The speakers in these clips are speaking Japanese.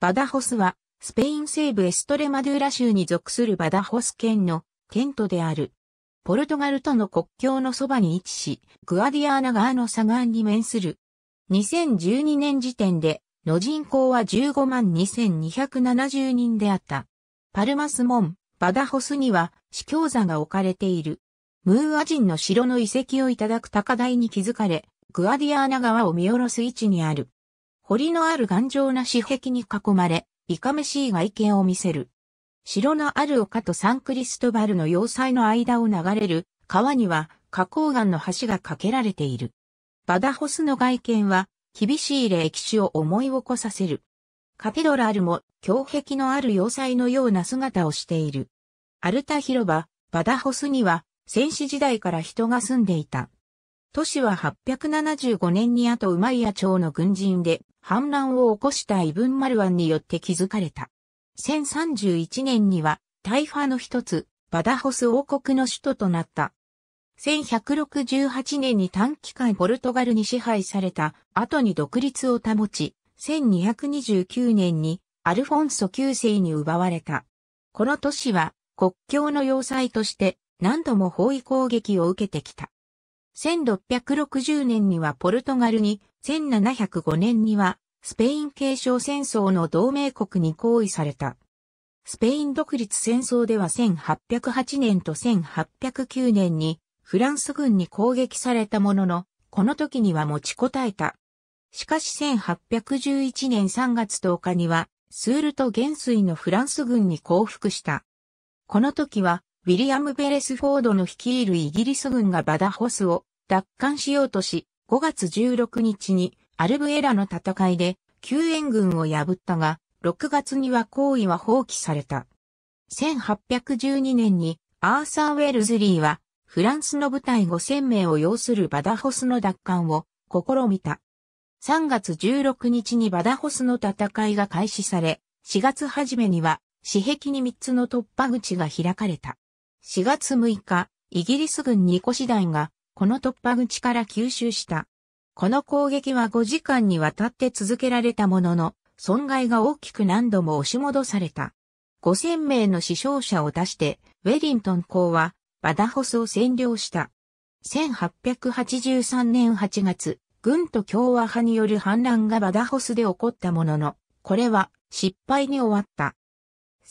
バダホスは、スペイン西部エストレマドゥーラ州に属するバダホス県の県都である。ポルトガルとの国境のそばに位置し、グアディアーナ川の左岸に面する。2012年時点で、の人口は15万2270人であった。パルマスモン、バダホスには、司教座が置かれている。ムーア人の城の遺跡をいただく高台に築かれ、グアディアーナ川を見下ろす位置にある。堀のある頑丈な四壁に囲まれ、いかめしい外見を見せる。城のある丘とサンクリストバルの要塞の間を流れる川には花崗岩の橋が架けられている。バダホスの外見は厳しい歴史を思い起こさせる。カテドラルも胸壁のある要塞のような姿をしている。アルタ広場、バダホスには戦士時代から人が住んでいた。都市は875年に後マイア朝の軍人で反乱を起こしたイブンマルワンによって築かれた。1031年にはタイファの一つ、バダホス王国の首都となった。1168年に短期間ポルトガルに支配された後に独立を保ち、1229年にアルフォンソ9世に奪われた。この都市は国境の要塞として何度も包囲攻撃を受けてきた。1660年にはポルトガルに、1705年にはスペイン継承戦争の同盟国に行為された。スペイン独立戦争では1808年と1809年にフランス軍に攻撃されたものの、この時には持ちこたえた。しかし1811年3月10日には、スールと元帥のフランス軍に降伏した。この時は、ウィリアム・ベレスフォードの率いるイギリス軍がバダホスを奪還しようとし、5月16日にアルブエラの戦いで救援軍を破ったが、6月には行為は放棄された。1812年にアーサー・ウェルズリーはフランスの部隊5000名を要するバダホスの奪還を試みた。3月16日にバダホスの戦いが開始され、4月初めには、私壁に3つの突破口が開かれた。4月6日、イギリス軍2個師団がこの突破口から吸収した。この攻撃は5時間にわたって続けられたものの、損害が大きく何度も押し戻された。5000名の死傷者を出して、ウェリントン港はバダホスを占領した。1883年8月、軍と共和派による反乱がバダホスで起こったものの、これは失敗に終わった。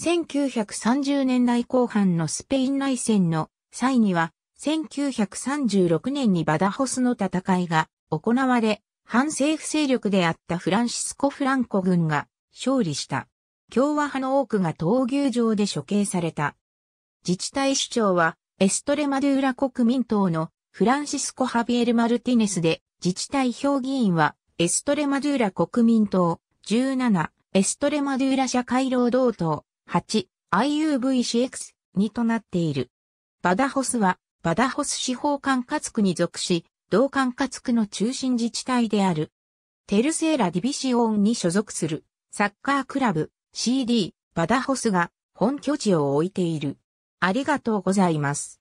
1930年代後半のスペイン内戦の際には1936年にバダホスの戦いが行われ、反政府勢力であったフランシスコ・フランコ軍が勝利した。共和派の多くが闘牛場で処刑された。自治体首長はエストレマドゥーラ国民党のフランシスコ・ハビエル・マルティネスで、自治体評議員はエストレマドゥーラ国民党17、エストレマドゥーラ社会労働党8、IUVCX 2となっている。バダホスはバダホス司法管轄区に属し、同管轄区の中心自治体である。テルセーラディビシオンに所属するサッカークラブ CD バダホスが本拠地を置いている。ありがとうございます。